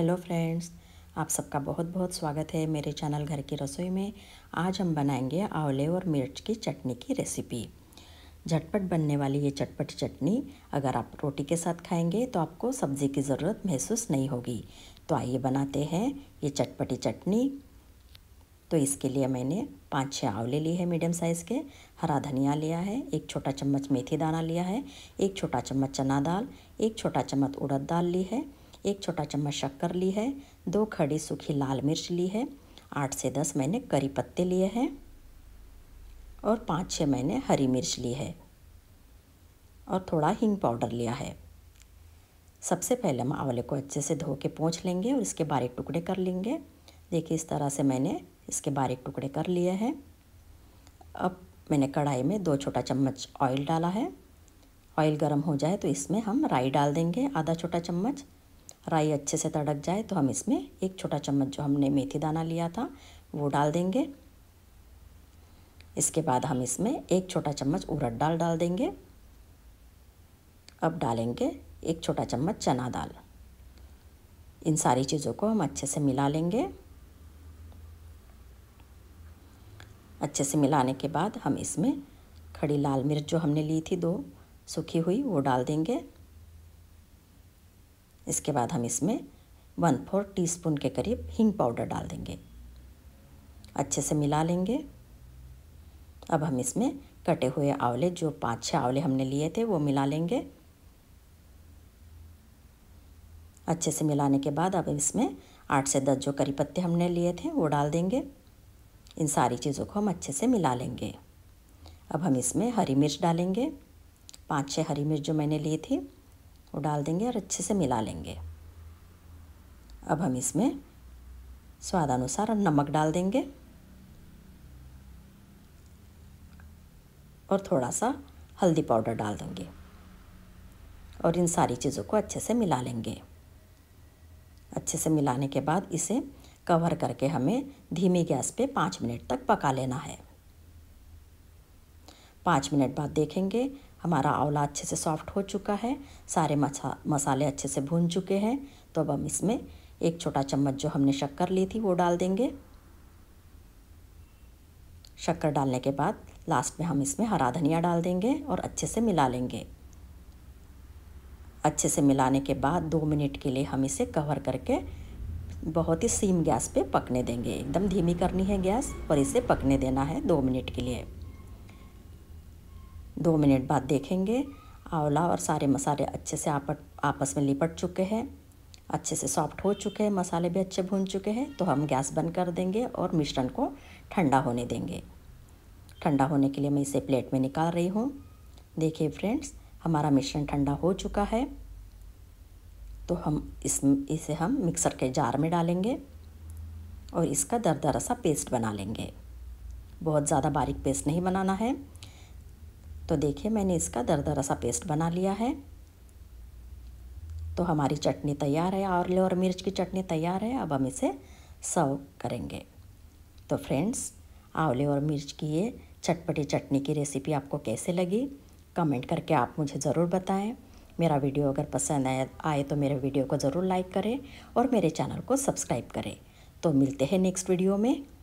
hello friends आप सबका बहुत बहुत स्वागत है मेरे चैनल घर की रसोई में आज हम बनाएंगे आंवले और मिर्च की चटनी की रेसिपी झटपट बनने वाली ये चटपट चटनी अगर आप रोटी के साथ खाएंगे तो आपको सब्ज़ी की ज़रूरत महसूस नहीं होगी तो आइए बनाते हैं ये चटपटी चटनी तो इसके लिए मैंने पाँच छः आंवले लिए हैं मीडियम साइज़ के हरा धनिया लिया है एक छोटा चम्मच मेथी दाना लिया है एक छोटा चम्मच चना दाल एक छोटा चम्मच उड़द दाल ली है एक छोटा चम्मच शक्कर ली है दो खड़ी सूखी लाल मिर्च ली है आठ से दस मैंने करी पत्ते लिए हैं और पाँच छः मैंने हरी मिर्च ली है और थोड़ा हींग पाउडर लिया है सबसे पहले हम आंवले को अच्छे से धो के पोंछ लेंगे और इसके बारीक टुकड़े कर लेंगे देखिए इस तरह से मैंने इसके बारीक टुकड़े कर लिए हैं अब मैंने कढ़ाई में दो छोटा चम्मच ऑयल डाला है ऑयल गर्म हो जाए तो इसमें हम राई डाल देंगे आधा छोटा चम्मच राई अच्छे से तड़क जाए तो हम इसमें एक छोटा चम्मच जो हमने मेथी दाना लिया था वो डाल देंगे इसके बाद हम इसमें एक छोटा चम्मच उरट दाल डाल देंगे अब डालेंगे एक छोटा चम्मच चना दाल इन सारी चीज़ों को हम अच्छे से मिला लेंगे अच्छे से मिलाने के बाद हम इसमें खड़ी लाल मिर्च जो हमने ली थी दो सूखी हुई वो डाल देंगे इसके बाद हम इसमें वन फोर स्पून के करीब हींग पाउडर डाल देंगे अच्छे से मिला लेंगे अब हम इसमें कटे हुए आंवले जो पाँच छः आंवले हमने लिए थे वो मिला लेंगे अच्छे से मिलाने के बाद अब इसमें आठ से दस जो करी पत्ते हमने लिए थे वो डाल देंगे इन सारी चीज़ों को हम अच्छे से मिला लेंगे अब हम इसमें हरी मिर्च डालेंगे पाँच छः हरी मिर्च जो मैंने ली थी वो डाल देंगे और अच्छे से मिला लेंगे अब हम इसमें स्वादानुसार नमक डाल देंगे और थोड़ा सा हल्दी पाउडर डाल देंगे और इन सारी चीज़ों को अच्छे से मिला लेंगे अच्छे से मिलाने के बाद इसे कवर करके हमें धीमी गैस पे पाँच मिनट तक पका लेना है पाँच मिनट बाद देखेंगे हमारा आंवला अच्छे से सॉफ्ट हो चुका है सारे मसा मसाले अच्छे से भून चुके हैं तो अब हम इसमें एक छोटा चम्मच जो हमने शक्कर ली थी वो डाल देंगे शक्कर डालने के बाद लास्ट में हम इसमें हरा धनिया डाल देंगे और अच्छे से मिला लेंगे अच्छे से मिलाने के बाद दो मिनट के लिए हम इसे कवर करके बहुत ही सीम गैस पे पकने देंगे एकदम धीमी करनी है गैस और इसे पकने देना है दो मिनट के लिए दो मिनट बाद देखेंगे आंवला और सारे मसाले अच्छे से आपट आपस में लिपट चुके हैं अच्छे से सॉफ्ट हो चुके हैं मसाले भी अच्छे भून चुके हैं तो हम गैस बंद कर देंगे और मिश्रण को ठंडा होने देंगे ठंडा होने के लिए मैं इसे प्लेट में निकाल रही हूँ देखिए फ्रेंड्स हमारा मिश्रण ठंडा हो चुका है तो हम इस इसे हम मिक्सर के जार में डालेंगे और इसका दरदरा सा पेस्ट बना लेंगे बहुत ज़्यादा बारीक पेस्ट नहीं बनाना है तो देखिए मैंने इसका दरदरा सा पेस्ट बना लिया है तो हमारी चटनी तैयार है और और मिर्च की चटनी तैयार है अब हम इसे सर्व करेंगे तो फ्रेंड्स आंवले और मिर्च की ये चटपटी चटनी की रेसिपी आपको कैसे लगी कमेंट करके आप मुझे ज़रूर बताएं मेरा वीडियो अगर पसंद आए आए तो मेरे वीडियो को ज़रूर लाइक करें और मेरे चैनल को सब्सक्राइब करें तो मिलते हैं नेक्स्ट वीडियो में